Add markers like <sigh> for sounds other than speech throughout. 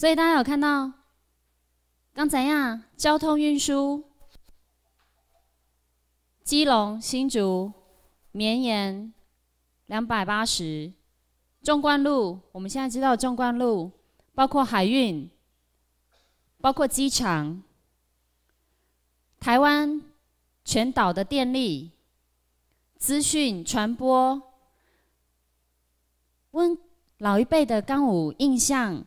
所以大家有看到，刚才呀，交通运输、基隆、新竹、绵延两百八十、中冠路，我们现在知道中冠路包括海运、包括机场、台湾全岛的电力、资讯传播，问老一辈的刚五印象。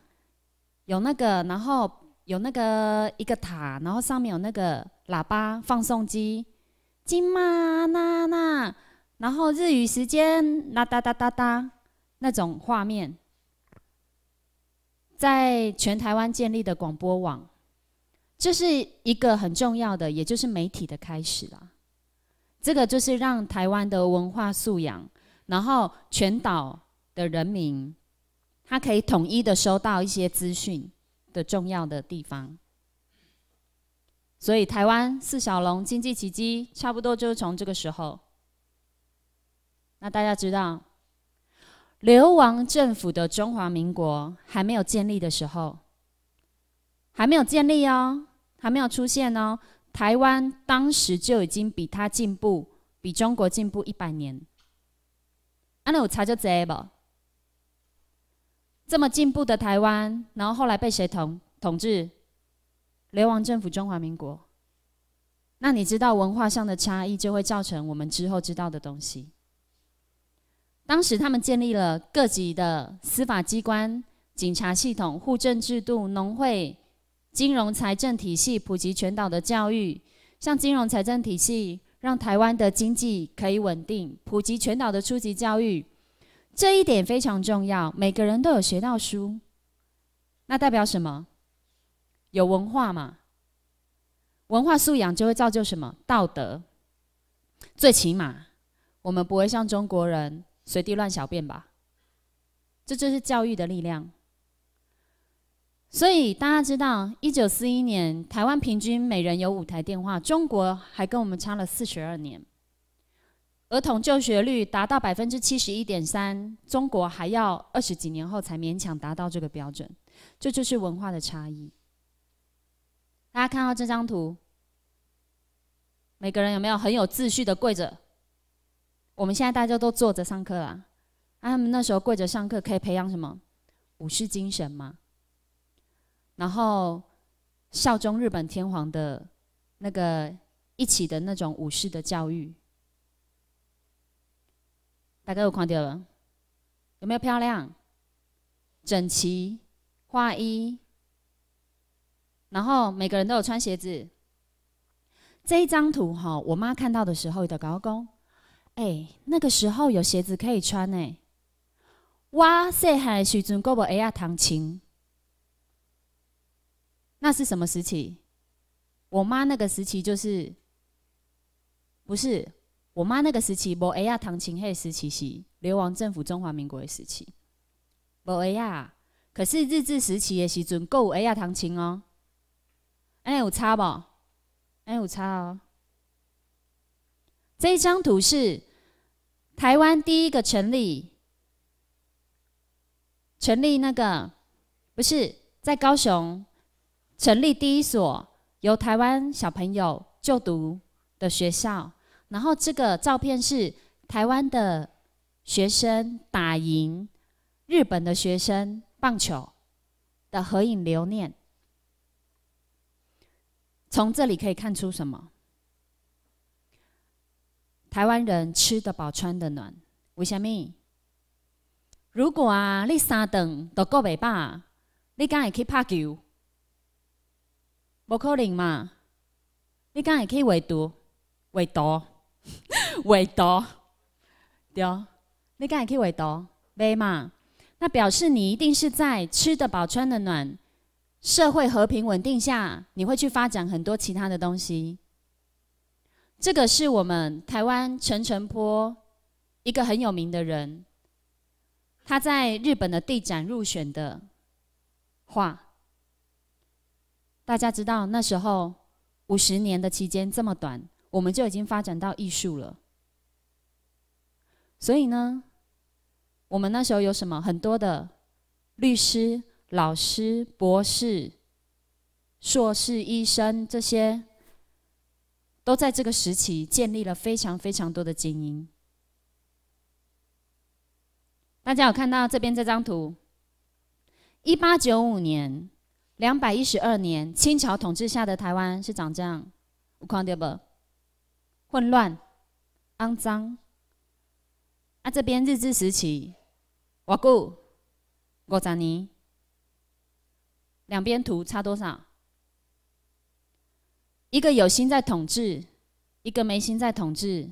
有那个，然后有那个一个塔，然后上面有那个喇叭放送机，金马那那，然后日语时间那哒哒哒哒，那种画面，在全台湾建立的广播网，这是一个很重要的，也就是媒体的开始啦。这个就是让台湾的文化素养，然后全岛的人民。他可以统一的收到一些资讯的重要的地方，所以台湾四小龙经济奇迹差不多就是从这个时候。那大家知道，流亡政府的中华民国还没有建立的时候，还没有建立哦，还没有出现哦，台湾当时就已经比他进步，比中国进步一百年。啊，那查就这这么进步的台湾，然后后来被谁统统治？流亡政府中华民国。那你知道文化上的差异，就会造成我们之后知道的东西。当时他们建立了各级的司法机关、警察系统、护政制度、农会、金融财政体系、普及全岛的教育。像金融财政体系，让台湾的经济可以稳定；普及全岛的初级教育。这一点非常重要，每个人都有学到书，那代表什么？有文化嘛？文化素养就会造就什么？道德。最起码，我们不会像中国人随地乱小便吧？这就是教育的力量。所以大家知道，一九四一年，台湾平均每人有五台电话，中国还跟我们差了四十二年。儿童就学率达到百分之七十一点三，中国还要二十几年后才勉强达到这个标准，这就是文化的差异。大家看到这张图，每个人有没有很有秩序的跪着？我们现在大家都坐着上课啦，他们那时候跪着上课可以培养什么武士精神吗？然后效忠日本天皇的那个一起的那种武士的教育。大家有看掉了？有没有漂亮、整齐、化衣？然后每个人都有穿鞋子。这一张图哈，我妈看到的时候，高讲：“哎，那个时候有鞋子可以穿呢。”哇，细汉时阵够不哎呀，堂情。那是什么时期？我妈那个时期就是不是？我妈那个时期，无哎呀，唐琴，嘿，时期是流亡政府中华民国的时期，无哎呀。可是日治时期也是足够哎呀，唐琴哦，哎有差不？哎有差哦。这一张图是台湾第一个成立，成立那个不是在高雄，成立第一所由台湾小朋友就读的学校。然后这个照片是台湾的学生打赢日本的学生棒球的合影留念。从这里可以看出什么？台湾人吃得饱、穿得暖，为什么？如果啊，你三顿都够不饱，你敢会可以拍球？不可能嘛？你敢会可以阅读？阅读？味 <laughs> 道对，你敢也可以味道，对吗？那表示你一定是在吃得饱、穿得暖、社会和平稳定下，你会去发展很多其他的东西。这个是我们台湾陈陈波一个很有名的人，他在日本的地展入选的画。大家知道那时候五十年的期间这么短。我们就已经发展到艺术了，所以呢，我们那时候有什么？很多的律师、老师、博士、硕士、医生这些，都在这个时期建立了非常非常多的精英。大家有看到这边这张图？一八九五年，两百一十二年，清朝统治下的台湾是长这样，无框对不？混乱、肮脏。啊，这边日治时期，我估五十年，两边图差多少？一个有心在统治，一个没心在统治，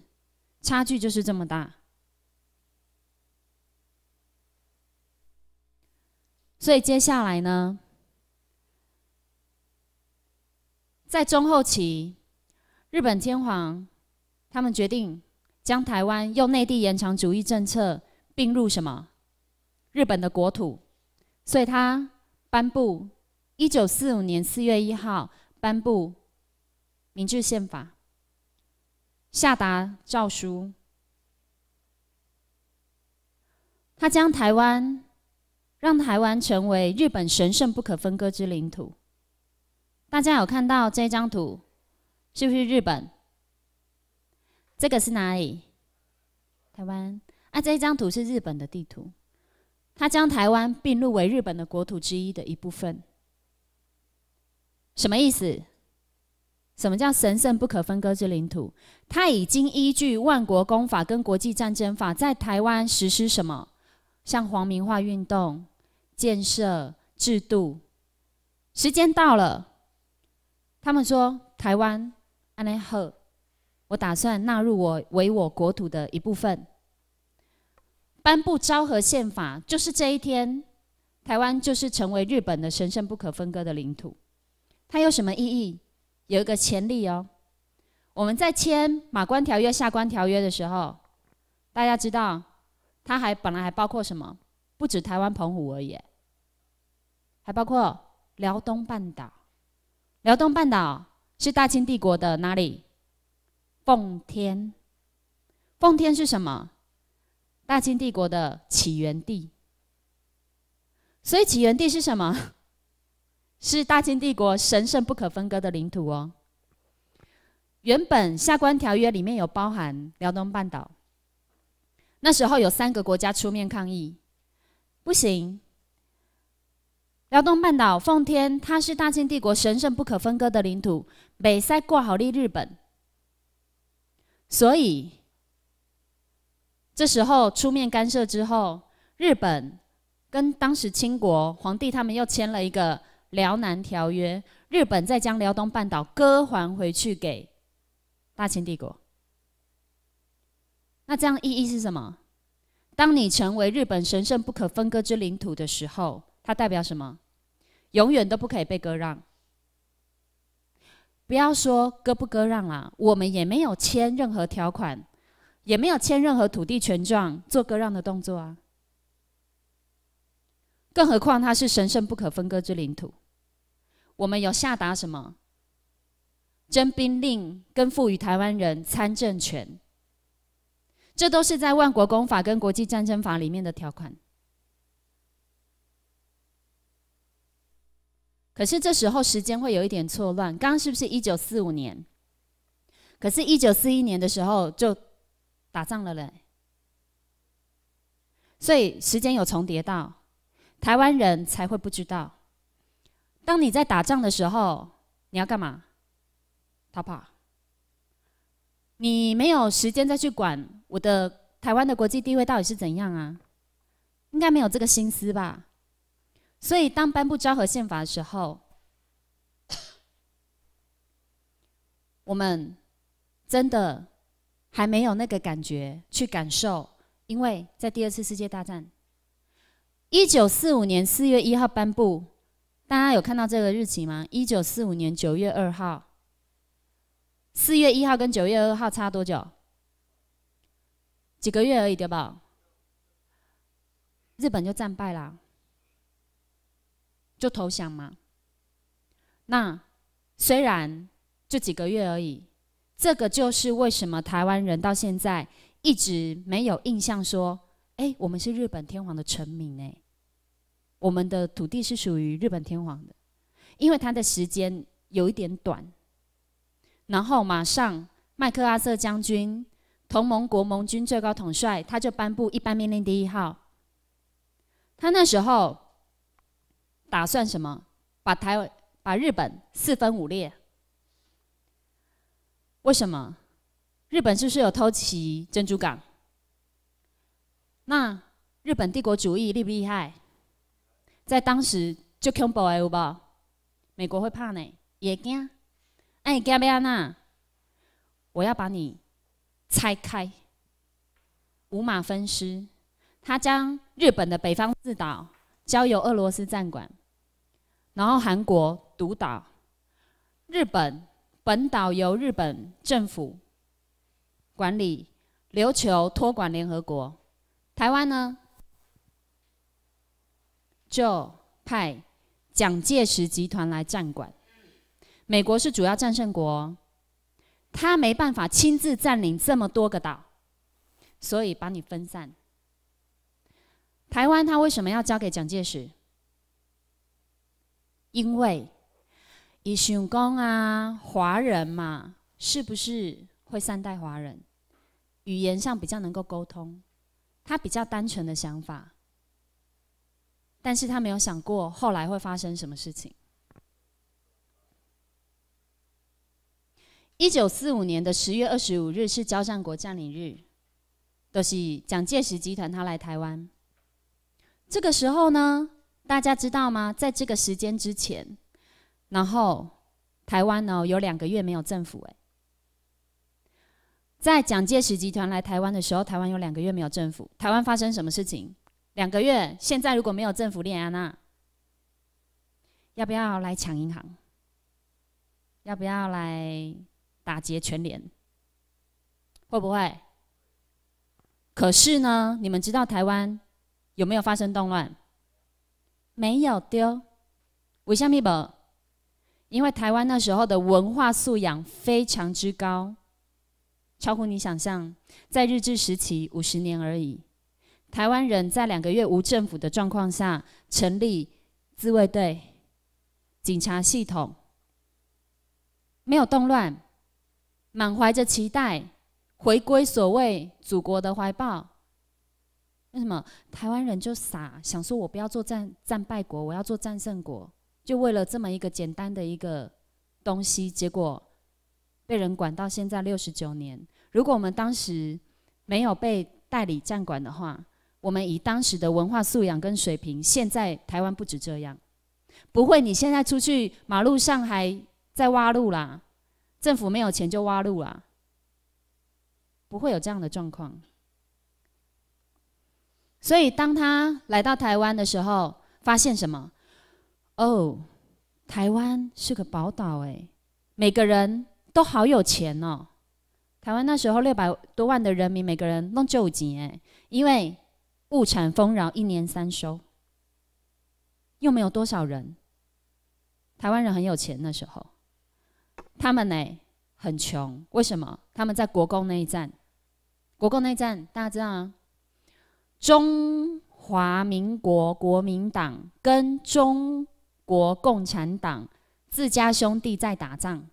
差距就是这么大。所以接下来呢，在中后期，日本天皇。他们决定将台湾用内地延长主义政策并入什么？日本的国土。所以他颁布一九四五年四月一号颁布明治宪法，下达诏书。他将台湾让台湾成为日本神圣不可分割之领土。大家有看到这张图，是不是日本？这个是哪里？台湾啊！这一张图是日本的地图，它将台湾并入为日本的国土之一的一部分。什么意思？什么叫神圣不可分割之领土？它已经依据万国公法跟国际战争法，在台湾实施什么？像皇民化运动、建设制度。时间到了，他们说台湾，安内和。我打算纳入我为我国土的一部分。颁布昭和宪法就是这一天，台湾就是成为日本的神圣不可分割的领土。它有什么意义？有一个潜力哦。我们在签马关条约、下关条约的时候，大家知道，它还本来还包括什么？不止台湾、澎湖而已，还包括辽东半岛。辽东半岛是大清帝国的哪里？奉天，奉天是什么？大清帝国的起源地。所以起源地是什么？<laughs> 是大清帝国神圣不可分割的领土哦。原本《下关条约》里面有包含辽东半岛，那时候有三个国家出面抗议，不行。辽东半岛奉天，它是大清帝国神圣不可分割的领土，北塞过好立日本。所以，这时候出面干涉之后，日本跟当时清国皇帝他们又签了一个《辽南条约》，日本再将辽东半岛割还回去给大清帝国。那这样意义是什么？当你成为日本神圣不可分割之领土的时候，它代表什么？永远都不可以被割让。不要说割不割让啊，我们也没有签任何条款，也没有签任何土地权状做割让的动作啊。更何况它是神圣不可分割之领土，我们有下达什么征兵令跟赋予台湾人参政权，这都是在万国公法跟国际战争法里面的条款。可是这时候时间会有一点错乱，刚刚是不是一九四五年？可是，一九四一年的时候就打仗了嘞，所以时间有重叠到，台湾人才会不知道。当你在打仗的时候，你要干嘛？逃跑。你没有时间再去管我的台湾的国际地位到底是怎样啊？应该没有这个心思吧。所以，当颁布《昭和宪法》的时候，我们真的还没有那个感觉去感受，因为在第二次世界大战，一九四五年四月一号颁布，大家有看到这个日期吗？一九四五年九月二号，四月一号跟九月二号差多久？几个月而已，对吧？日本就战败了。就投降吗？那虽然就几个月而已，这个就是为什么台湾人到现在一直没有印象说，哎，我们是日本天皇的臣民哎，我们的土地是属于日本天皇的，因为他的时间有一点短。然后马上麦克阿瑟将军，同盟国盟军最高统帅，他就颁布一般命令第一号，他那时候。打算什么？把台、把日本四分五裂？为什么？日本是不是有偷袭珍珠港？那日本帝国主义厉不厉害？在当时就恐怖有吧？美国会怕呢？也惊？哎，加比亚纳，我要把你拆开，五马分尸。他将日本的北方四岛交由俄罗斯占管。然后韩国独岛，日本本岛由日本政府管理，琉球托管联合国，台湾呢就派蒋介石集团来占管。美国是主要战胜国，他没办法亲自占领这么多个岛，所以把你分散。台湾他为什么要交给蒋介石？因为伊想讲啊，华人嘛，是不是会善待华人？语言上比较能够沟通，他比较单纯的想法。但是他没有想过后来会发生什么事情。一九四五年的十月二十五日是交战国占领日，都是蒋介石集团他来台湾。这个时候呢？大家知道吗？在这个时间之前，然后台湾呢有两个月没有政府。哎，在蒋介石集团来台湾的时候，台湾有两个月没有政府。台湾发生什么事情？两个月，现在如果没有政府，连安娜要不要来抢银行？要不要来打劫全联？会不会？可是呢，你们知道台湾有没有发生动乱？没有丢，为什么因为台湾那时候的文化素养非常之高，超乎你想象。在日治时期五十年而已，台湾人在两个月无政府的状况下成立自卫队、警察系统，没有动乱，满怀着期待回归所谓祖国的怀抱。为什么台湾人就傻？想说我不要做战战败国，我要做战胜国，就为了这么一个简单的一个东西，结果被人管到现在六十九年。如果我们当时没有被代理站管的话，我们以当时的文化素养跟水平，现在台湾不止这样，不会。你现在出去马路上还在挖路啦，政府没有钱就挖路啦，不会有这样的状况。所以，当他来到台湾的时候，发现什么？哦，台湾是个宝岛哎，每个人都好有钱哦。台湾那时候六百多万的人民，每个人弄九五哎，因为物产丰饶，一年三收，又没有多少人。台湾人很有钱那时候，他们呢很穷，为什么？他们在国共内战，国共内战大家知道啊？中华民国国民党跟中国共产党自家兄弟在打仗，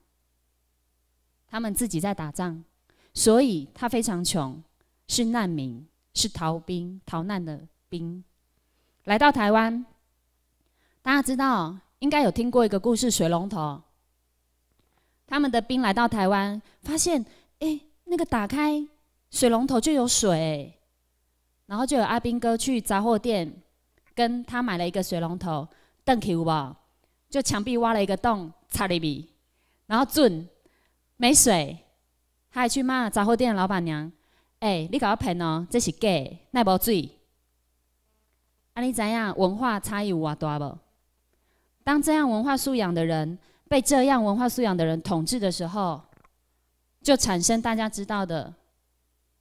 他们自己在打仗，所以他非常穷，是难民，是逃兵、逃难的兵，来到台湾。大家知道，应该有听过一个故事：水龙头。他们的兵来到台湾，发现，哎，那个打开水龙头就有水。然后就有阿兵哥去杂货店，跟他买了一个水龙头，邓有吧，就墙壁挖了一个洞，插里面，然后准没水，他还去骂杂货店的老板娘，哎，你搞要骗哦，这是假，那没水，啊你怎样？文化差异有多大不？当这样文化素养的人被这样文化素养的人统治的时候，就产生大家知道的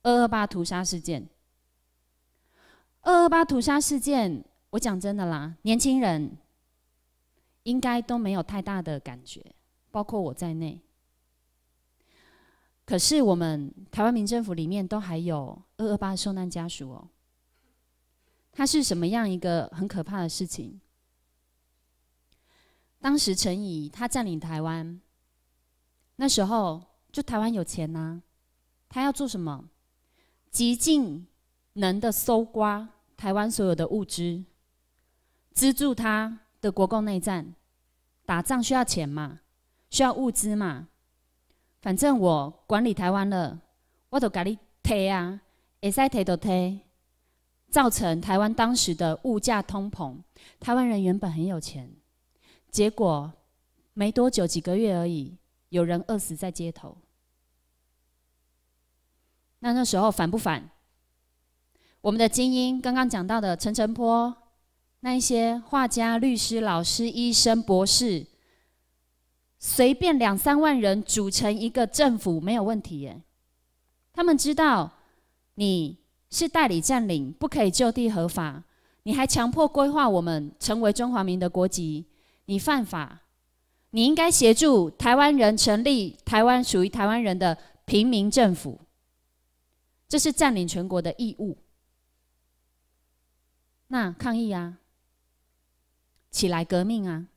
二二八屠杀事件。二二八屠杀事件，我讲真的啦，年轻人应该都没有太大的感觉，包括我在内。可是我们台湾民政府里面都还有二二八受难家属哦。它是什么样一个很可怕的事情？当时陈仪他占领台湾，那时候就台湾有钱呐，他要做什么？极尽能的搜刮。台湾所有的物资资助他的国共内战，打仗需要钱嘛，需要物资嘛，反正我管理台湾了，我都给你提啊，会使提都提，造成台湾当时的物价通膨。台湾人原本很有钱，结果没多久几个月而已，有人饿死在街头。那那时候反不反？我们的精英刚刚讲到的陈陈波，那一些画家、律师、老师、医生、博士，随便两三万人组成一个政府没有问题耶。他们知道你是代理占领，不可以就地合法，你还强迫规划我们成为中华民的国籍，你犯法，你应该协助台湾人成立台湾属于台湾人的平民政府，这是占领全国的义务。那抗议啊，起来革命啊！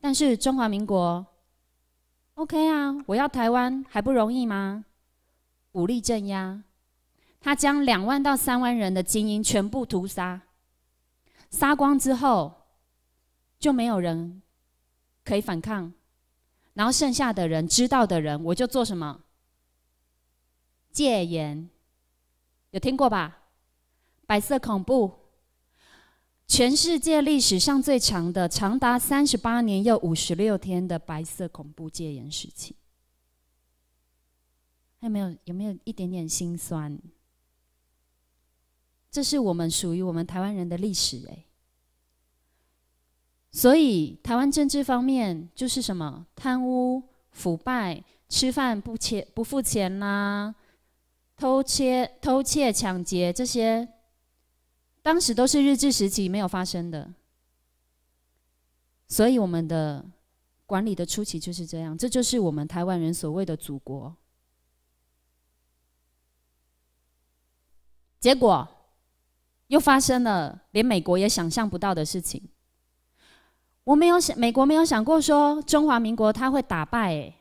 但是中华民国，OK 啊，我要台湾还不容易吗？武力镇压，他将两万到三万人的精英全部屠杀，杀光之后，就没有人可以反抗，然后剩下的人知道的人，我就做什么？戒严，有听过吧？白色恐怖，全世界历史上最长的，长达三十八年又五十六天的白色恐怖戒严时期。还有没有？有没有一点点心酸？这是我们属于我们台湾人的历史哎。所以台湾政治方面就是什么贪污、腐败、吃饭不钱不付钱啦，偷窃、偷窃、抢劫这些。当时都是日治时期没有发生的，所以我们的管理的初期就是这样。这就是我们台湾人所谓的祖国。结果又发生了连美国也想象不到的事情。我没有想，美国没有想过说中华民国他会打败，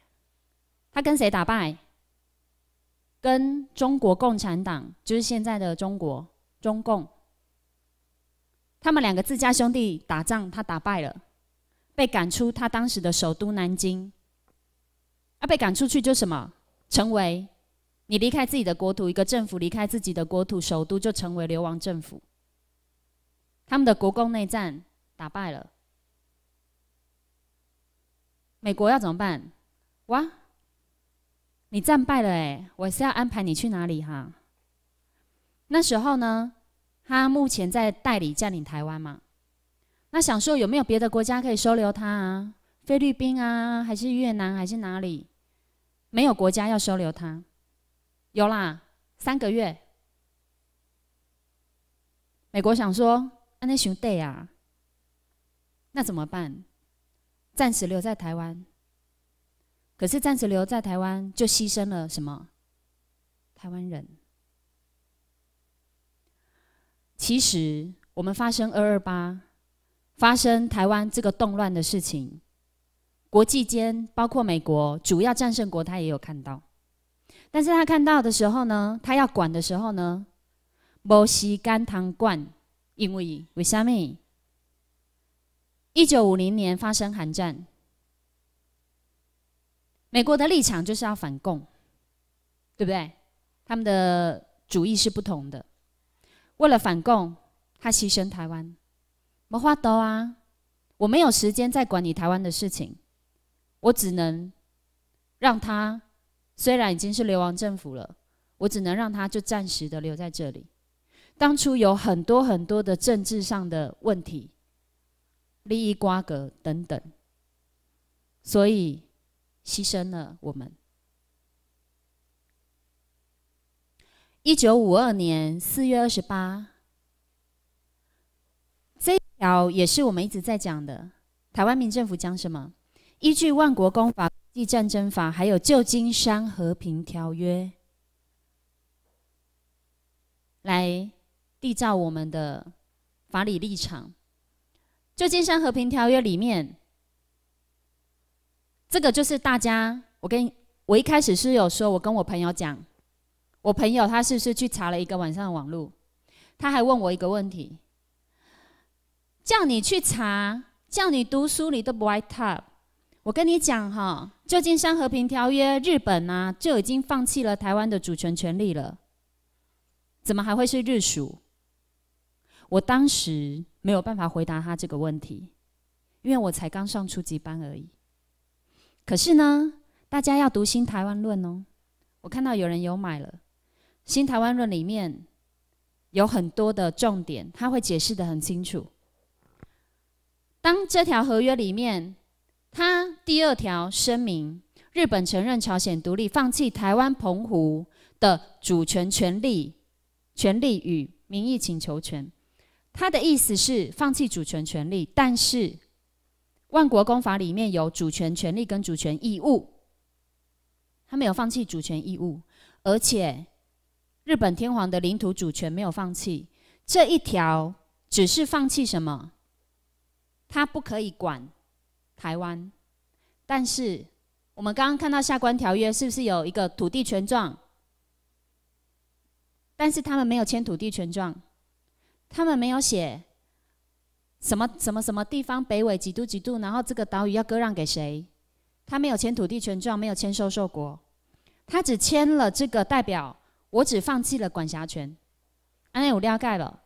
他跟谁打败？跟中国共产党，就是现在的中国中共。他们两个自家兄弟打仗，他打败了，被赶出他当时的首都南京。啊，被赶出去就什么？成为你离开自己的国土，一个政府离开自己的国土，首都就成为流亡政府。他们的国共内战打败了，美国要怎么办？哇，你战败了哎，我是要安排你去哪里哈？那时候呢？他目前在代理占领台湾嘛？那想说有没有别的国家可以收留他？啊？菲律宾啊，还是越南，还是哪里？没有国家要收留他。有啦，三个月。美国想说，安尼想待啊。那怎么办？暂时留在台湾。可是暂时留在台湾，就牺牲了什么？台湾人。其实，我们发生二二八，发生台湾这个动乱的事情，国际间包括美国主要战胜国，他也有看到。但是他看到的时候呢，他要管的时候呢，摩西间汤罐，因为为什么？一九五零年发生韩战，美国的立场就是要反共，对不对？他们的主义是不同的。为了反共，他牺牲台湾。没话多啊，我没有时间再管你台湾的事情，我只能让他虽然已经是流亡政府了，我只能让他就暂时的留在这里。当初有很多很多的政治上的问题、利益瓜葛等等，所以牺牲了我们。一九五二年四月二十八，这条也是我们一直在讲的。台湾民政府讲什么？依据万国公法、国战争法，还有《旧金山和平条约》来缔造我们的法理立场。《旧金山和平条约》里面，这个就是大家，我跟我一开始是有说，我跟我朋友讲。我朋友他是不是去查了一个晚上的网路？他还问我一个问题，叫你去查，叫你读书你都不爱 i 我跟你讲哈，旧金山和平条约，日本呢就已经放弃了台湾的主权权利了，怎么还会是日属？我当时没有办法回答他这个问题，因为我才刚上初级班而已。可是呢，大家要读新台湾论哦，我看到有人有买了。《新台湾论》里面有很多的重点，他会解释的很清楚。当这条合约里面，他第二条声明：日本承认朝鲜独立，放弃台湾、澎湖的主权权利、权利与民意请求权。他的意思是放弃主权权利，但是《万国公法》里面有主权权利跟主权义务，他没有放弃主权义务，而且。日本天皇的领土主权没有放弃这一条，只是放弃什么？他不可以管台湾。但是我们刚刚看到《下关条约》是不是有一个土地权状？但是他们没有签土地权状，他们没有写什么什么什么地方北纬几度几度，然后这个岛屿要割让给谁？他没有签土地权状，没有签收受国，他只签了这个代表。我只放弃了管辖权，那有了解了，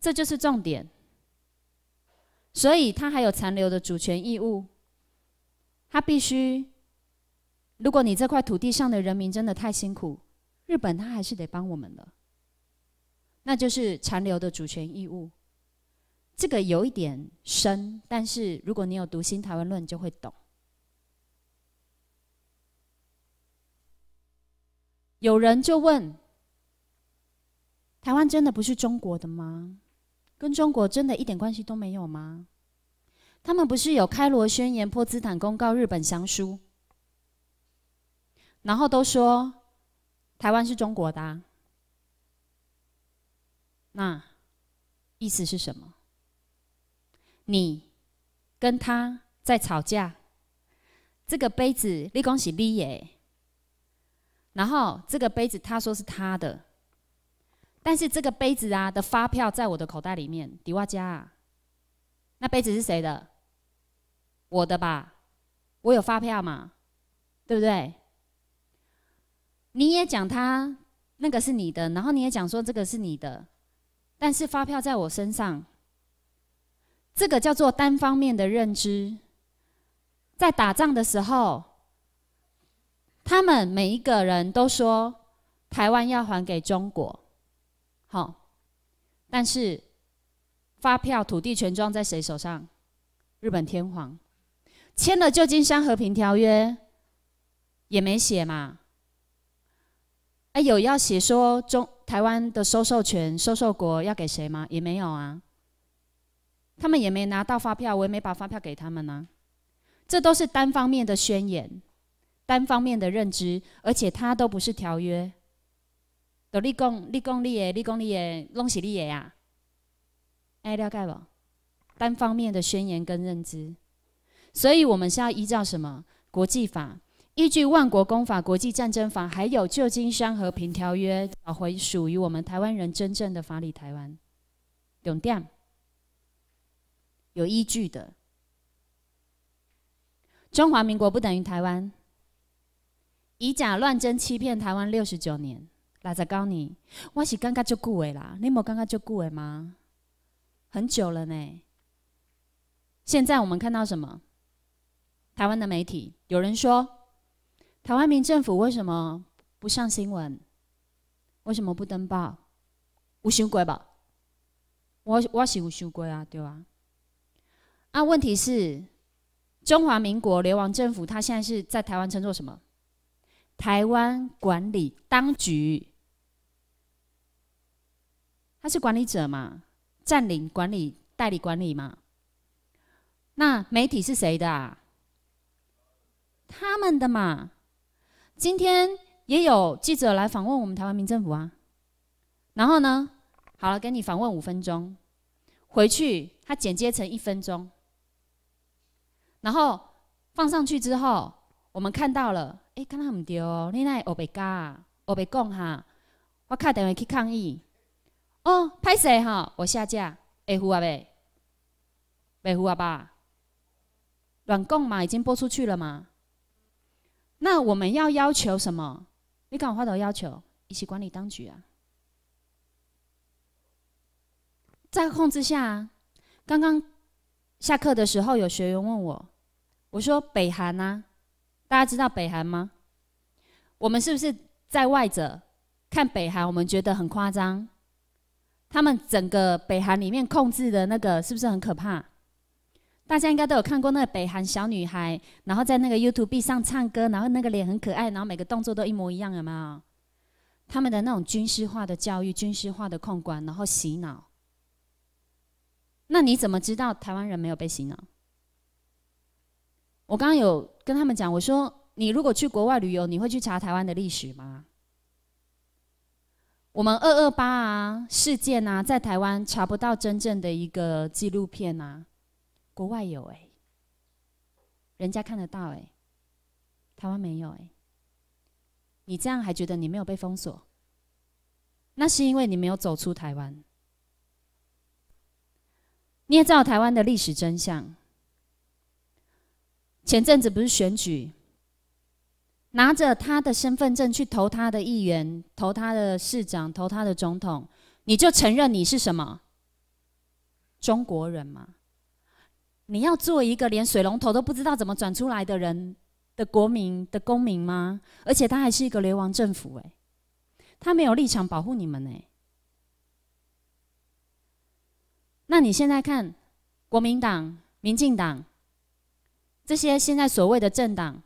这就是重点。所以他还有残留的主权义务，他必须。如果你这块土地上的人民真的太辛苦，日本他还是得帮我们的，那就是残留的主权义务。这个有一点深，但是如果你有读《新台湾论》，就会懂。有人就问：“台湾真的不是中国的吗？跟中国真的一点关系都没有吗？”他们不是有开罗宣言、波茨坦公告、日本降书，然后都说台湾是中国的。那意思是什么？你跟他在吵架，这个杯子你功是你的。然后这个杯子他说是他的，但是这个杯子啊的发票在我的口袋里面，迪瓦加，那杯子是谁的？我的吧，我有发票嘛，对不对？你也讲他那个是你的，然后你也讲说这个是你的，但是发票在我身上，这个叫做单方面的认知，在打仗的时候。他们每一个人都说台湾要还给中国，好，但是发票土地权状在谁手上？日本天皇签了《旧金山和平条约》也没写嘛？哎，有要写说中台湾的收授权、收受国要给谁吗？也没有啊。他们也没拿到发票，我也没把发票给他们呢。这都是单方面的宣言。单方面的认知，而且它都不是条约。都你讲，你讲你的，你讲你的，拢是你的呀！哎了解不？单方面的宣言跟认知，所以我们是要依照什么？国际法，依据万国公法、国际战争法，还有旧金山和平条约，找回属于我们台湾人真正的法理台湾。懂掉？有依据的。中华民国不等于台湾。以假乱真，欺骗台湾六十九年，六十多你，我是刚刚就顾的啦。你没刚刚就顾的吗？很久了呢。现在我们看到什么？台湾的媒体有人说，台湾民政府为什么不上新闻？为什么不登报？有修过吧？我我是有修过啊，对吧？啊，问题是，中华民国流亡政府，它现在是在台湾称作什么？台湾管理当局，他是管理者嘛？占领管理、代理管理嘛？那媒体是谁的？啊？他们的嘛。今天也有记者来访问我们台湾民政府啊。然后呢，好了，给你访问五分钟，回去他剪接成一分钟，然后放上去之后。我们看到了，哎，刚刚唔对哦，你奈我白加，我白讲哈，我卡电话去抗议哦，拍谁哈？我下架，哎呼啊咩？白呼啊吧？软贡嘛，已经播出去了嘛？那我们要要求什么？你讲我话头要求，一起管理当局啊，在控制下。刚刚下课的时候，有学员问我，我说北韩啊。大家知道北韩吗？我们是不是在外者看北韩，我们觉得很夸张？他们整个北韩里面控制的那个是不是很可怕？大家应该都有看过那个北韩小女孩，然后在那个 YouTube 上唱歌，然后那个脸很可爱，然后每个动作都一模一样，有没有？他们的那种军事化的教育、军事化的控管，然后洗脑。那你怎么知道台湾人没有被洗脑？我刚刚有。跟他们讲，我说你如果去国外旅游，你会去查台湾的历史吗？我们二二八啊事件啊，在台湾查不到真正的一个纪录片啊，国外有哎，人家看得到哎，台湾没有哎，你这样还觉得你没有被封锁？那是因为你没有走出台湾，捏造台湾的历史真相。前阵子不是选举，拿着他的身份证去投他的议员、投他的市长、投他的总统，你就承认你是什么中国人吗？你要做一个连水龙头都不知道怎么转出来的人的国民的公民吗？而且他还是一个流亡政府，哎，他没有立场保护你们呢。那你现在看国民党、民进党。这些现在所谓的政党，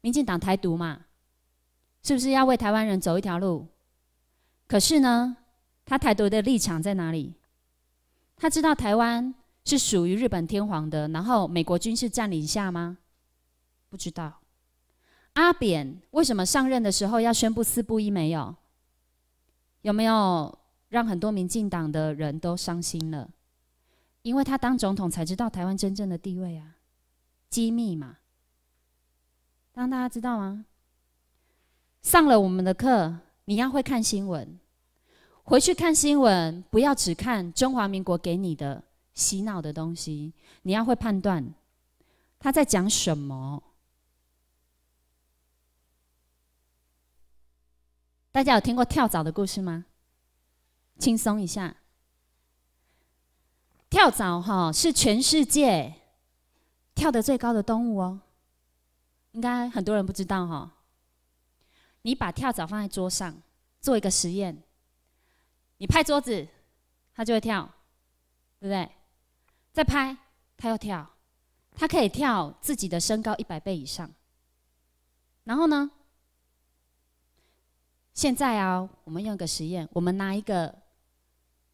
民进党台独嘛，是不是要为台湾人走一条路？可是呢，他台独的立场在哪里？他知道台湾是属于日本天皇的，然后美国军事占领下吗？不知道。阿扁为什么上任的时候要宣布四不一没有？有没有让很多民进党的人都伤心了？因为他当总统才知道台湾真正的地位啊。机密嘛，让大家知道吗？上了我们的课，你要会看新闻，回去看新闻，不要只看中华民国给你的洗脑的东西，你要会判断他在讲什么。大家有听过跳蚤的故事吗？轻松一下，跳蚤哈是全世界。跳得最高的动物哦，应该很多人不知道哈。你把跳蚤放在桌上做一个实验，你拍桌子，它就会跳，对不对？再拍，它又跳，它可以跳自己的身高一百倍以上。然后呢，现在啊，我们用一个实验，我们拿一个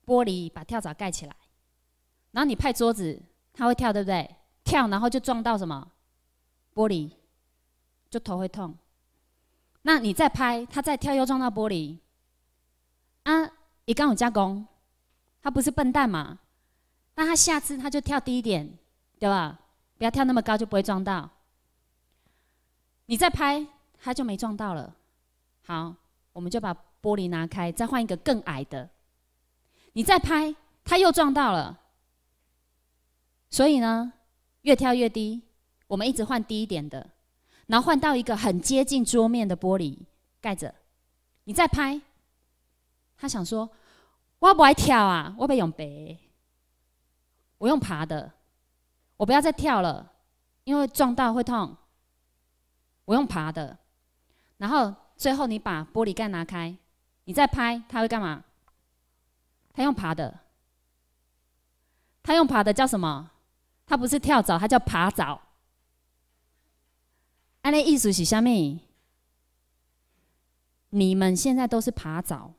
玻璃把跳蚤盖起来，然后你拍桌子，它会跳，对不对？跳，然后就撞到什么玻璃，就头会痛。那你再拍，他再跳又撞到玻璃。啊，你刚好加工，他不是笨蛋嘛？那他下次他就跳低一点，对吧？不要跳那么高就不会撞到。你再拍，他就没撞到了。好，我们就把玻璃拿开，再换一个更矮的。你再拍，他又撞到了。所以呢？越跳越低，我们一直换低一点的，然后换到一个很接近桌面的玻璃盖着，你再拍。他想说：“我不爱跳啊，我被用爬，我用爬的，我不要再跳了，因为撞到会痛。我用爬的。”然后最后你把玻璃盖拿开，你再拍，他会干嘛？他用爬的，他用爬的叫什么？它不是跳蚤，它叫爬蚤。安那艺术是啥物？你们现在都是爬蚤。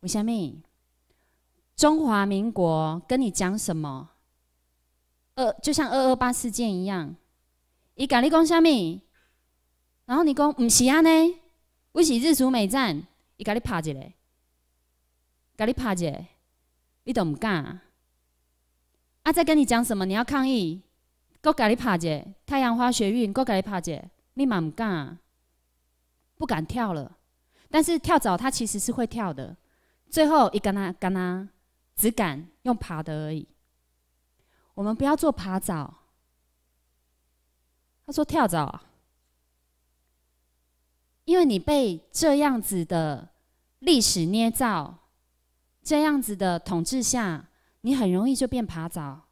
为虾咪？中华民国跟你讲什么？二就像二二八事件一样，伊甲你讲啥物？然后你讲毋是安尼，我是日足美战？伊甲你拍一个，甲你拍一个，你都毋敢。他在跟你讲什么？你要抗议？搁家己爬者，太阳花学运，搁家己爬者，你蛮唔敢，不敢跳了。但是跳蚤它其实是会跳的，最后一嗰呐嗰呐，只敢用爬的而已。我们不要做爬蚤。他说跳蚤，因为你被这样子的历史捏造，这样子的统治下。你很容易就变爬蚤，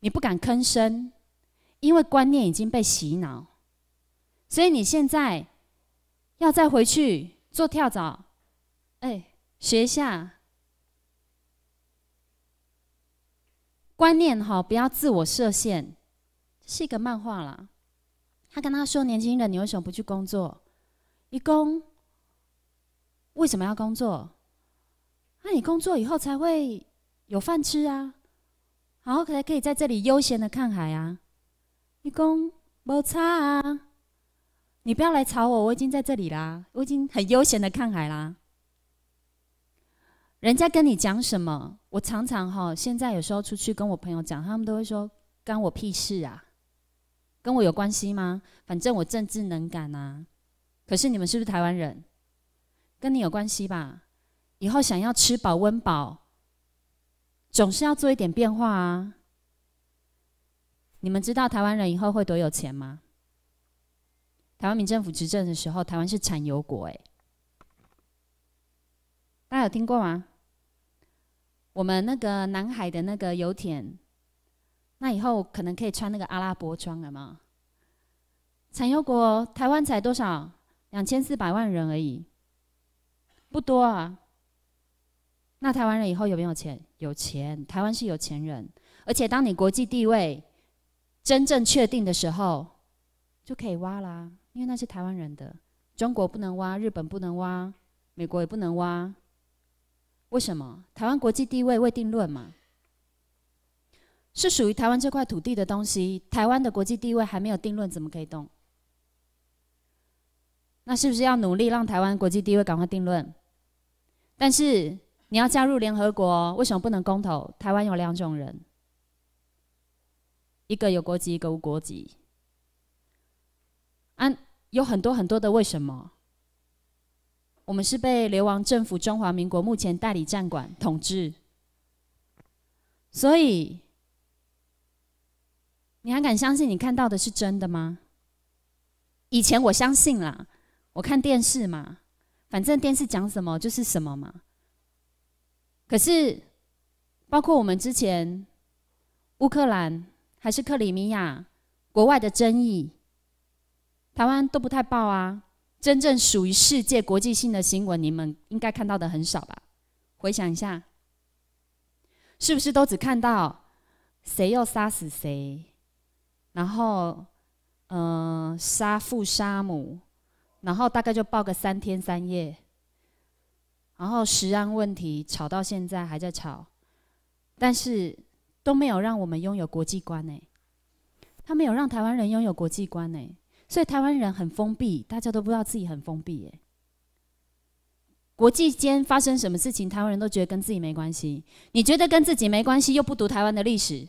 你不敢吭声，因为观念已经被洗脑，所以你现在要再回去做跳蚤，哎，学一下观念哈，不要自我设限，是一个漫画啦。他跟他说：“年轻人，你为什么不去工作？一工为什么要工作？那你工作以后才会。”有饭吃啊，然后还可以在这里悠闲的看海啊。你公没差啊，你不要来吵我，我已经在这里啦，我已经很悠闲的看海啦。人家跟你讲什么，我常常哈，现在有时候出去跟我朋友讲，他们都会说干我屁事啊，跟我有关系吗？反正我政治能干呐。可是你们是不是台湾人？跟你有关系吧？以后想要吃饱温饱。总是要做一点变化啊！你们知道台湾人以后会多有钱吗？台湾民政府执政的时候，台湾是产油国哎，大家有听过吗？我们那个南海的那个油田，那以后可能可以穿那个阿拉伯装了吗？产油国台湾才多少？两千四百万人而已，不多啊。那台湾人以后有没有钱？有钱，台湾是有钱人。而且当你国际地位真正确定的时候，就可以挖啦。因为那是台湾人的，中国不能挖，日本不能挖，美国也不能挖。为什么？台湾国际地位未定论嘛。是属于台湾这块土地的东西，台湾的国际地位还没有定论，怎么可以动？那是不是要努力让台湾国际地位赶快定论？但是。你要加入联合国，为什么不能公投？台湾有两种人，一个有国籍，一个无国籍。啊，有很多很多的为什么？我们是被流亡政府中华民国目前代理战管统治，所以你还敢相信你看到的是真的吗？以前我相信啦，我看电视嘛，反正电视讲什么就是什么嘛。可是，包括我们之前乌克兰还是克里米亚国外的争议，台湾都不太报啊。真正属于世界国际性的新闻，你们应该看到的很少吧？回想一下，是不是都只看到谁又杀死谁，然后嗯，杀父杀母，然后大概就报个三天三夜。然后食安问题吵到现在还在吵，但是都没有让我们拥有国际观呢。他没有让台湾人拥有国际观呢，所以台湾人很封闭，大家都不知道自己很封闭。哎，国际间发生什么事情，台湾人都觉得跟自己没关系。你觉得跟自己没关系，又不读台湾的历史，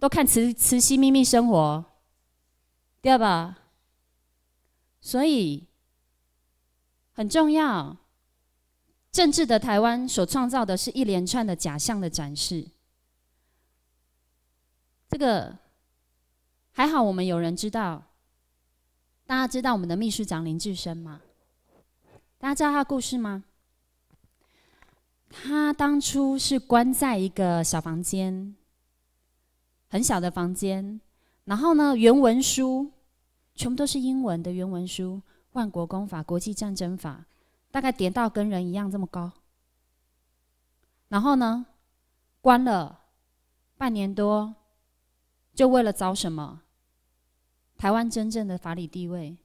都看慈慈禧秘密生活，对吧？所以很重要。政治的台湾所创造的是一连串的假象的展示。这个还好，我们有人知道。大家知道我们的秘书长林志生吗？大家知道他的故事吗？他当初是关在一个小房间，很小的房间，然后呢，原文书全部都是英文的原文书，《万国公法》《国际战争法》。大概叠到跟人一样这么高，然后呢，关了半年多，就为了找什么台湾真正的法理地位，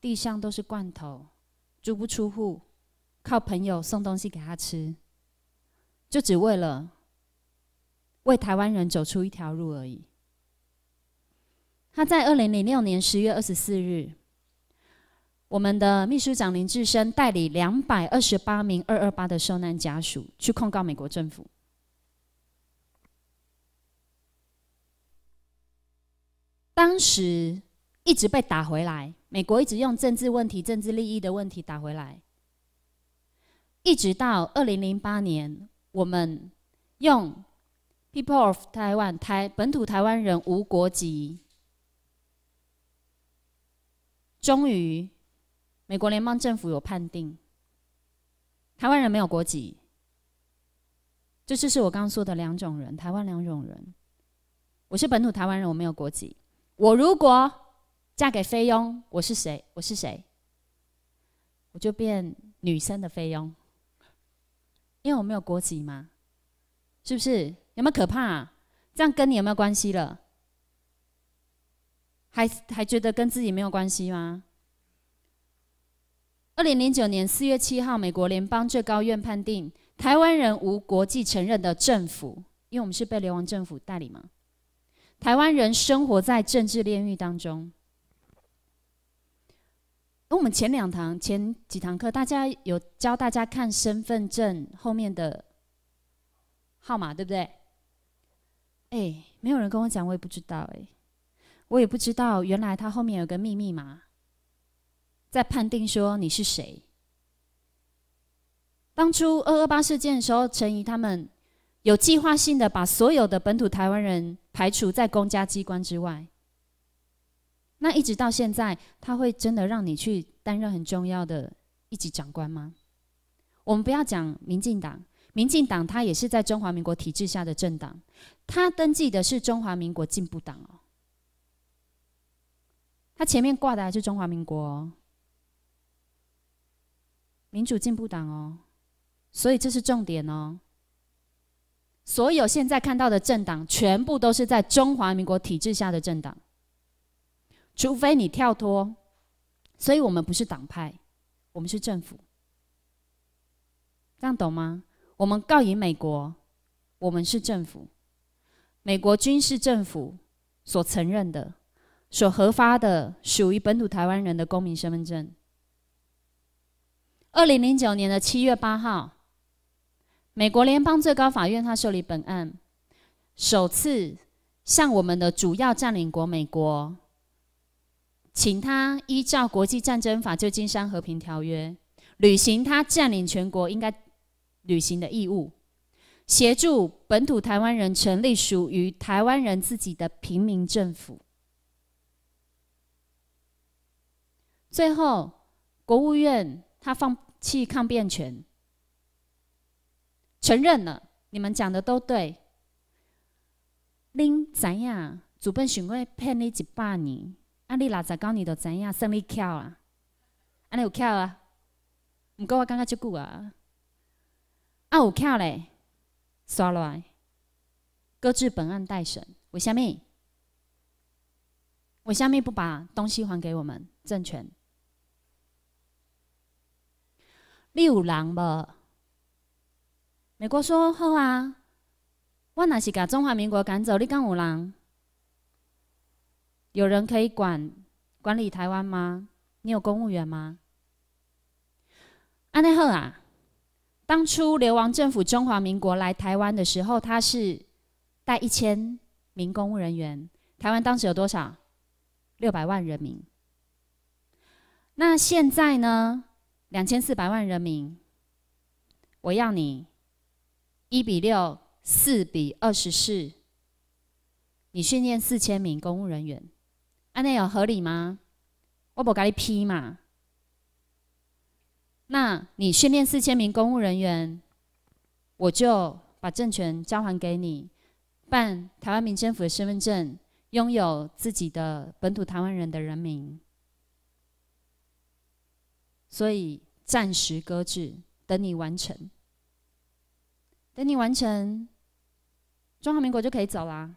地上都是罐头，足不出户，靠朋友送东西给他吃，就只为了为台湾人走出一条路而已。他在二零零六年十月二十四日。我们的秘书长林志深代理两百二十八名二二八的受难家属去控告美国政府，当时一直被打回来，美国一直用政治问题、政治利益的问题打回来，一直到二零零八年，我们用 People of Taiwan 台本土台湾人无国籍，终于。美国联邦政府有判定，台湾人没有国籍。这就是我刚说的两种人，台湾两种人。我是本土台湾人，我没有国籍。我如果嫁给菲佣，我是谁？我是谁？我就变女生的菲佣，因为我没有国籍嘛，是不是？有没有可怕？这样跟你有没有关系了？还还觉得跟自己没有关系吗？二零零九年四月七号，美国联邦最高院判定台湾人无国际承认的政府，因为我们是被流亡政府代理嘛。台湾人生活在政治炼狱当中。那我们前两堂、前几堂课，大家有教大家看身份证后面的号码，对不对？哎，没有人跟我讲，我也不知道。哎，我也不知道，原来它后面有个密密码。在判定说你是谁？当初二二八事件的时候，陈仪他们有计划性的把所有的本土台湾人排除在公家机关之外。那一直到现在，他会真的让你去担任很重要的一级长官吗？我们不要讲民进党，民进党它也是在中华民国体制下的政党，它登记的是中华民国进步党哦，它前面挂的还是中华民国。哦。民主进步党哦，所以这是重点哦。所有现在看到的政党，全部都是在中华民国体制下的政党，除非你跳脱。所以我们不是党派，我们是政府。这样懂吗？我们告赢美国，我们是政府，美国军事政府所承认的、所核发的，属于本土台湾人的公民身份证。二零零九年的七月八号，美国联邦最高法院他受理本案，首次向我们的主要占领国美国，请他依照国际战争法《旧金山和平条约》，履行他占领全国应该履行的义务，协助本土台湾人成立属于台湾人自己的平民政府。最后，国务院。他放弃抗辩权，承认了你们讲的都对。恁知影，主本想要骗你一百年，啊你六十九年都知影，算你巧啊，啊尼有巧啊？毋过我感觉即故啊，啊有巧嘞 s 落来，搁置本案待审。为虾物？为虾物不把东西还给我们政权？你有人无？美国说好啊，我若是把中华民国赶走，你敢有人？有人可以管管理台湾吗？你有公务员吗？安内赫啊，当初流亡政府中华民国来台湾的时候，他是带一千名公务人员，台湾当时有多少？六百万人民。那现在呢？两千四百万人民，我要你一比六，四比二十四，你训练四千名公务人员，安内有合理吗？我不给你批嘛。那你训练四千名公务人员，我就把政权交还给你，办台湾民政府的身份证，拥有自己的本土台湾人的人民。所以暂时搁置，等你完成，等你完成，中华民国就可以走啦。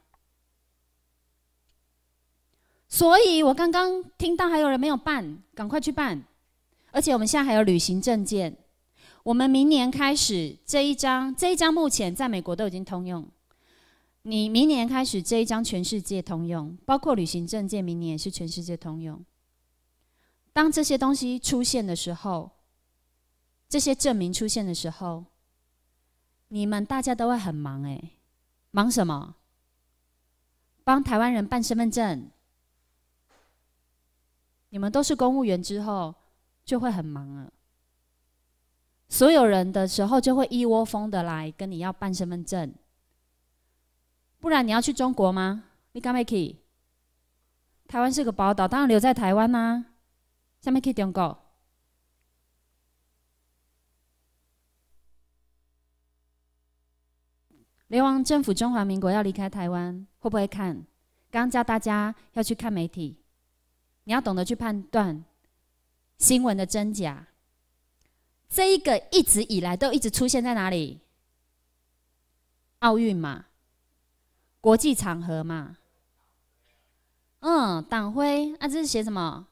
所以我刚刚听到还有人没有办，赶快去办。而且我们现在还有旅行证件，我们明年开始这一张，这一张目前在美国都已经通用。你明年开始这一张，全世界通用，包括旅行证件，明年也是全世界通用。当这些东西出现的时候，这些证明出现的时候，你们大家都会很忙哎，忙什么？帮台湾人办身份证。你们都是公务员之后，就会很忙了。所有人的时候，就会一窝蜂的来跟你要办身份证。不然你要去中国吗？你干嘛可以？台湾是个宝岛，当然留在台湾啦。下面去中国？流亡政府中华民国要离开台湾，会不会看？刚教大家要去看媒体，你要懂得去判断新闻的真假。这一个一直以来都一直出现在哪里？奥运嘛，国际场合嘛，嗯，党徽啊，这是写什么？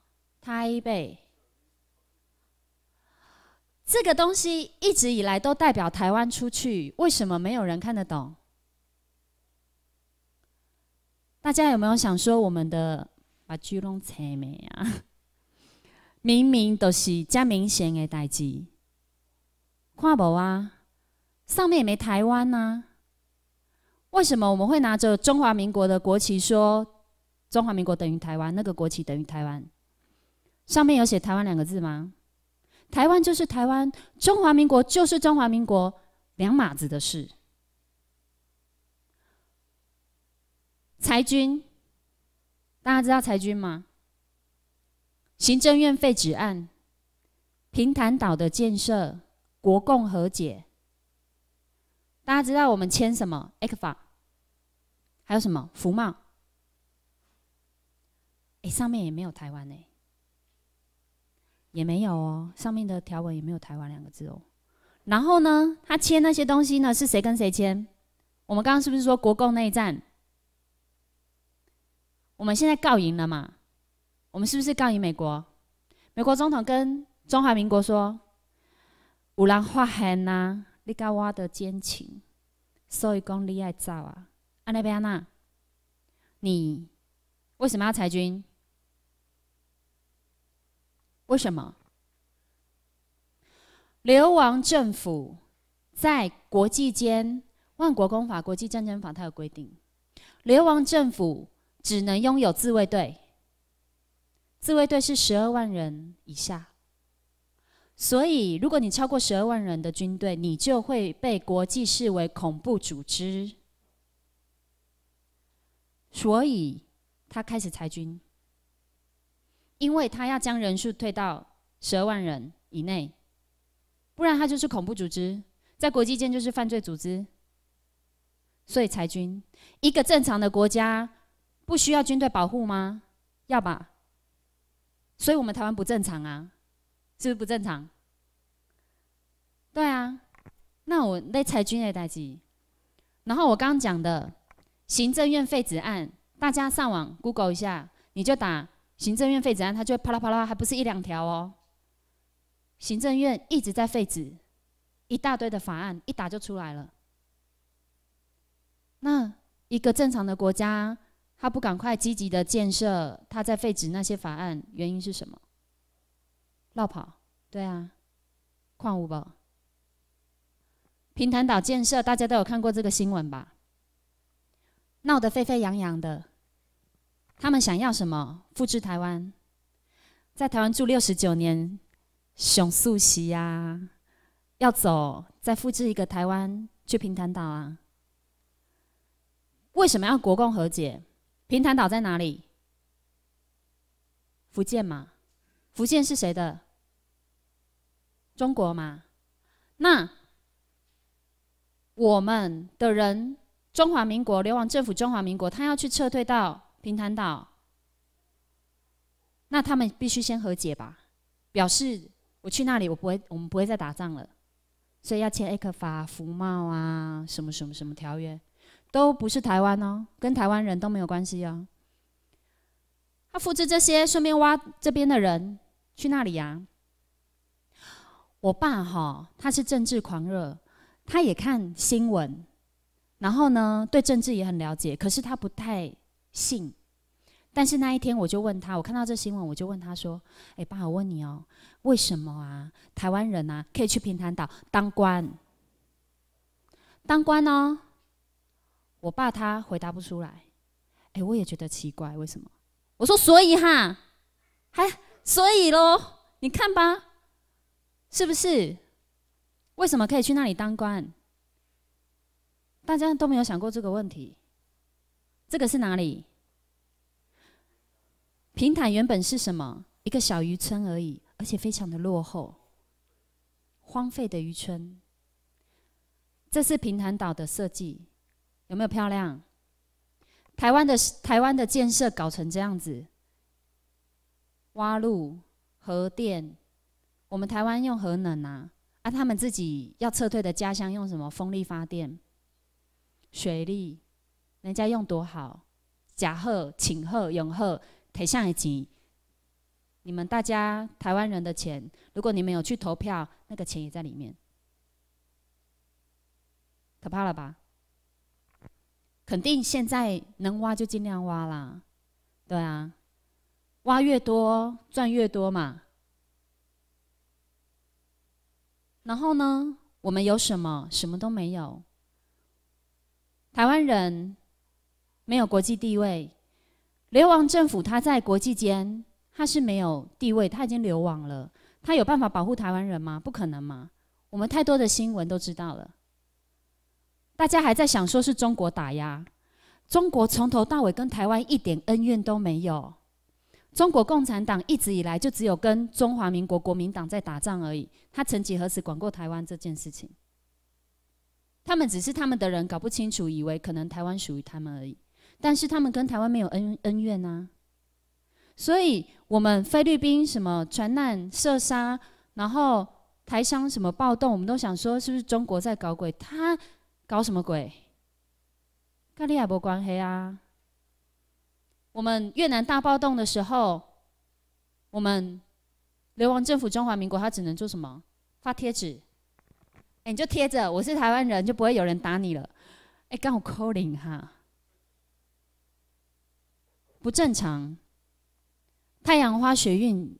台北这个东西一直以来都代表台湾出去，为什么没有人看得懂？大家有没有想说，我们的把巨龙拆没啊？<laughs> 明明都是正明显的代志，看不啊？上面也没台湾啊？为什么我们会拿着中华民国的国旗说中华民国等于台湾？那个国旗等于台湾？上面有写“台湾”两个字吗？台湾就是台湾，中华民国就是中华民国，两码子的事。裁军，大家知道裁军吗？行政院废止案、平潭岛的建设、国共和解，大家知道我们签什么？《克法》，还有什么《福茂》？哎，上面也没有台湾哎。也没有哦，上面的条文也没有台湾两个字哦。然后呢，他签那些东西呢，是谁跟谁签？我们刚刚是不是说国共内战？我们现在告赢了嘛？我们是不是告赢美国？美国总统跟中华民国说，有人发现啊，你跟我的奸情，所以讲你要走啊？安内边呐？你为什么要裁军？为什么流亡政府在国际间《万国公法》《国际战争法》它有规定，流亡政府只能拥有自卫队，自卫队是十二万人以下。所以，如果你超过十二万人的军队，你就会被国际视为恐怖组织。所以，他开始裁军。因为他要将人数退到十二万人以内，不然他就是恐怖组织，在国际间就是犯罪组织。所以裁军，一个正常的国家不需要军队保护吗？要吧？所以我们台湾不正常啊，是不是不正常？对啊，那我那裁军的代志。然后我刚讲的行政院废止案，大家上网 Google 一下，你就打。行政院废止案，它就啪啦啪啦，还不是一两条哦。行政院一直在废止，一大堆的法案一打就出来了。那一个正常的国家，他不赶快积极的建设，他在废止那些法案，原因是什么？绕跑？对啊，矿物吧。平潭岛建设，大家都有看过这个新闻吧？闹得沸沸扬扬的。他们想要什么？复制台湾，在台湾住六十九年，熊素习呀，要走再复制一个台湾去平潭岛啊？为什么要国共和解？平潭岛在哪里？福建嘛，福建是谁的？中国嘛？那我们的人中华民国流亡政府，中华民国他要去撤退到？平潭岛，那他们必须先和解吧，表示我去那里，我不会，我们不会再打仗了，所以要签《埃克法福茂》啊，什么什么什么条约，都不是台湾哦，跟台湾人都没有关系哦。他复制这些，顺便挖这边的人去那里呀。我爸哈，他是政治狂热，他也看新闻，然后呢，对政治也很了解，可是他不太。信，但是那一天我就问他，我看到这新闻，我就问他说：“哎，爸，我问你哦，为什么啊？台湾人啊，可以去平潭岛当官，当官呢？”我爸他回答不出来。哎，我也觉得奇怪，为什么？我说所以哈，还所以咯，你看吧，是不是？为什么可以去那里当官？大家都没有想过这个问题。这个是哪里？平潭原本是什么？一个小渔村而已，而且非常的落后，荒废的渔村。这是平潭岛的设计，有没有漂亮？台湾的台湾的建设搞成这样子，挖路、核电，我们台湾用核能啊，啊，他们自己要撤退的家乡用什么？风力发电、水利。人家用多好，假贺、请贺、永贺，台上的钱，你们大家台湾人的钱，如果你们有去投票，那个钱也在里面，可怕了吧？肯定现在能挖就尽量挖啦，对啊，挖越多赚越多嘛。然后呢，我们有什么？什么都没有，台湾人。没有国际地位，流亡政府他在国际间他是没有地位，他已经流亡了，他有办法保护台湾人吗？不可能吗？我们太多的新闻都知道了，大家还在想说是中国打压，中国从头到尾跟台湾一点恩怨都没有，中国共产党一直以来就只有跟中华民国国民党在打仗而已，他曾几何时管过台湾这件事情？他们只是他们的人搞不清楚，以为可能台湾属于他们而已。但是他们跟台湾没有恩恩怨呐，所以我们菲律宾什么船难、射杀，然后台商什么暴动，我们都想说是不是中国在搞鬼？他搞什么鬼？跟里海波关黑啊！我们越南大暴动的时候，我们流亡政府中华民国，他只能做什么？发贴纸，哎你就贴着，我是台湾人就不会有人打你了。哎，刚好 calling 哈。不正常。太阳花学运，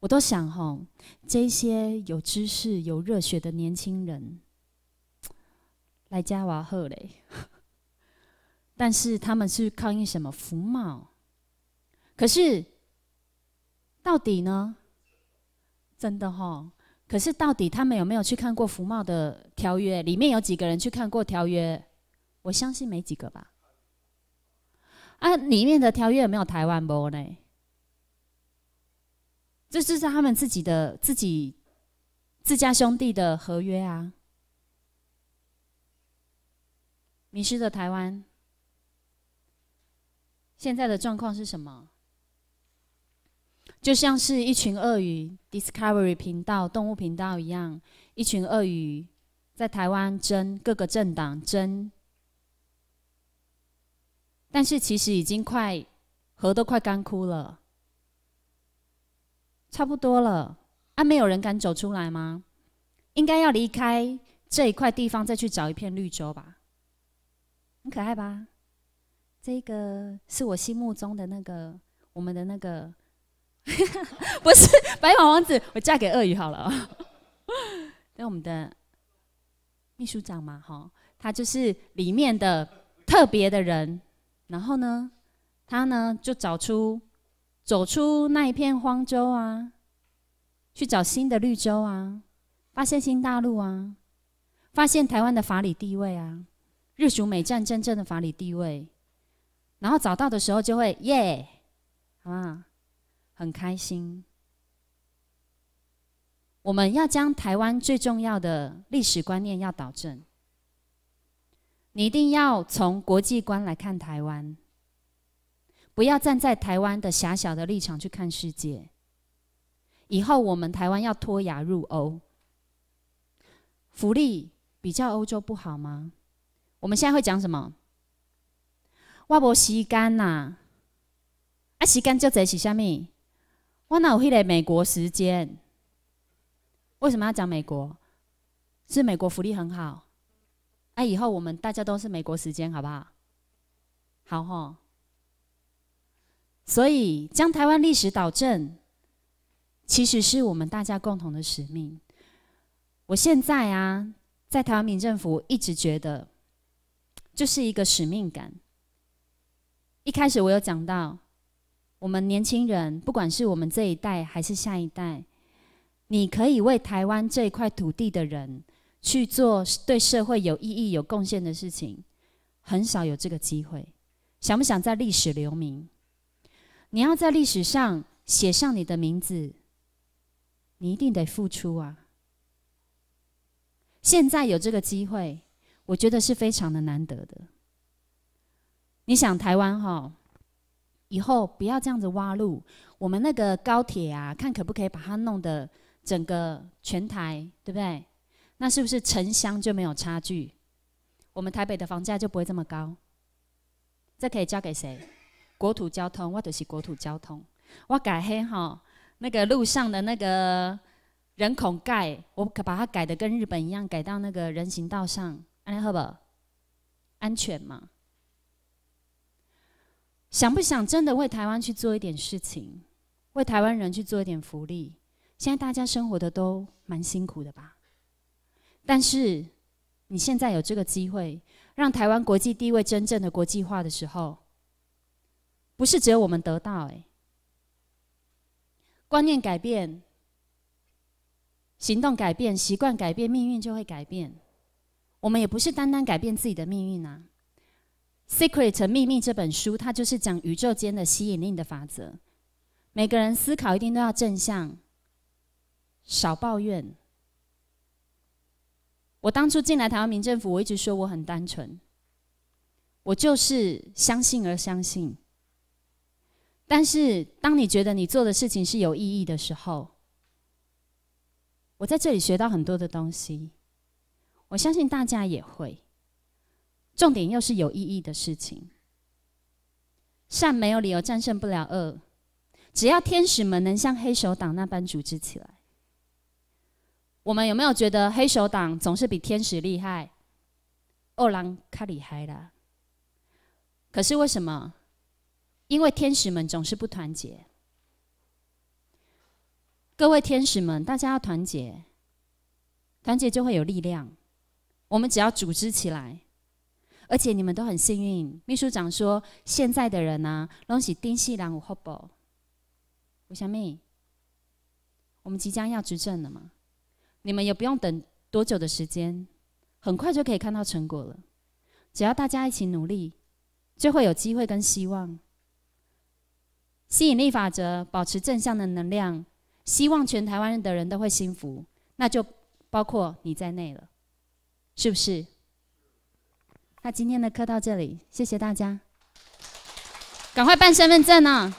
我都想哈，这些有知识、有热血的年轻人来加瓦赫嘞，<laughs> 但是他们是抗议什么服贸？可是到底呢？真的哈？可是到底他们有没有去看过服贸的条约？里面有几个人去看过条约？我相信没几个吧。啊，里面的条约有没有台湾波呢？这就是他们自己的、自己自家兄弟的合约啊！迷失的台湾，现在的状况是什么？就像是一群鳄鱼，Discovery 频道、动物频道一样，一群鳄鱼在台湾争，各个政党争。但是其实已经快河都快干枯了，差不多了。啊，没有人敢走出来吗？应该要离开这一块地方，再去找一片绿洲吧。很可爱吧？这个是我心目中的那个我们的那个，<laughs> 不是白马王子，我嫁给鳄鱼好了那 <laughs> 我们的秘书长嘛，哈，他就是里面的特别的人。然后呢，他呢就找出走出那一片荒洲啊，去找新的绿洲啊，发现新大陆啊，发现台湾的法理地位啊，日、属美战真正的法理地位，然后找到的时候就会耶，啊，很开心。我们要将台湾最重要的历史观念要导正。你一定要从国际观来看台湾，不要站在台湾的狭小的立场去看世界。以后我们台湾要脱亚入欧，福利比较欧洲不好吗？我们现在会讲什么？我无时间呐，啊，时间就这是虾米？我哪有去嘞美国时间？为什么要讲美国？是美国福利很好？那以后我们大家都是美国时间，好不好？好哈。所以将台湾历史导正，其实是我们大家共同的使命。我现在啊，在台湾民政府一直觉得，就是一个使命感。一开始我有讲到，我们年轻人，不管是我们这一代还是下一代，你可以为台湾这一块土地的人。去做对社会有意义、有贡献的事情，很少有这个机会。想不想在历史留名？你要在历史上写上你的名字，你一定得付出啊！现在有这个机会，我觉得是非常的难得的。你想台湾哈，以后不要这样子挖路，我们那个高铁啊，看可不可以把它弄得整个全台，对不对？那是不是城乡就没有差距？我们台北的房价就不会这么高？这可以交给谁？国土交通，我都是国土交通，我改黑哈，那个路上的那个人孔盖，我可把它改的跟日本一样，改到那个人行道上，安好不？安全吗？想不想真的为台湾去做一点事情，为台湾人去做一点福利？现在大家生活的都蛮辛苦的吧？但是，你现在有这个机会，让台湾国际地位真正的国际化的时候，不是只有我们得到哎。观念改变，行动改变，习惯改变，命运就会改变。我们也不是单单改变自己的命运啊。《Secret 秘密》这本书，它就是讲宇宙间的吸引力的法则。每个人思考一定都要正向，少抱怨。我当初进来台湾民政府，我一直说我很单纯，我就是相信而相信。但是当你觉得你做的事情是有意义的时候，我在这里学到很多的东西，我相信大家也会。重点又是有意义的事情。善没有理由战胜不了恶，只要天使们能像黑手党那般组织起来。我们有没有觉得黑手党总是比天使厉害？二郎卡厉害啦。可是为什么？因为天使们总是不团结。各位天使们，大家要团结，团结就会有力量。我们只要组织起来，而且你们都很幸运。秘书长说，现在的人呢，东是丁细郎有好报。我想问，我们即将要执政了嘛？你们也不用等多久的时间，很快就可以看到成果了。只要大家一起努力，就会有机会跟希望。吸引力法则，保持正向的能量，希望全台湾的人都会幸福，那就包括你在内了，是不是？那今天的课到这里，谢谢大家。赶快办身份证呢！